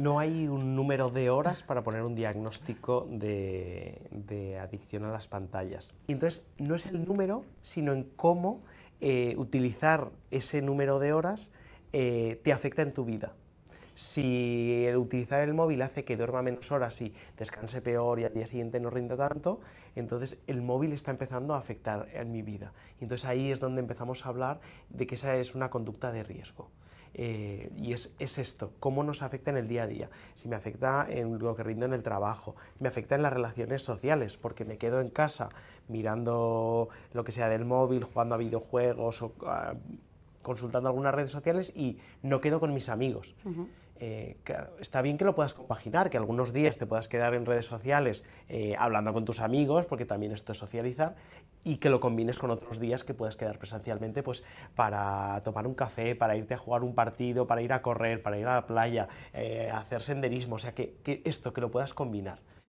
No hay un número de horas para poner un diagnóstico de, adicción a las pantallas. entonces, no es el número, sino en cómo eh, utilizar ese número de horas eh, te afecta en tu vida. Si utilizar el móvil hace que duerma menos horas y descanse peor y al día siguiente no rinda tanto, entonces el móvil está empezando a afectar en mi vida. entonces ahí es donde empezamos a hablar de que esa es una conducta de riesgo. Eh, y es, es, esto, cómo nos afecta en el día a día, si me afecta en lo que rindo en el trabajo, me afecta en las relaciones sociales, porque me quedo en casa mirando lo que sea del móvil, jugando a videojuegos o... Ah, consultando algunas redes sociales y no quedo con mis amigos. Eh, está bien que lo puedas compaginar, que algunos días te puedas quedar en redes sociales eh, hablando con tus amigos, porque también esto es socializar, y que lo combines con otros días que puedas quedar presencialmente pues, para tomar un café, para irte a jugar un partido, para ir a correr, para ir a la playa, eh, hacer senderismo, o sea, que, que esto, que lo puedas combinar.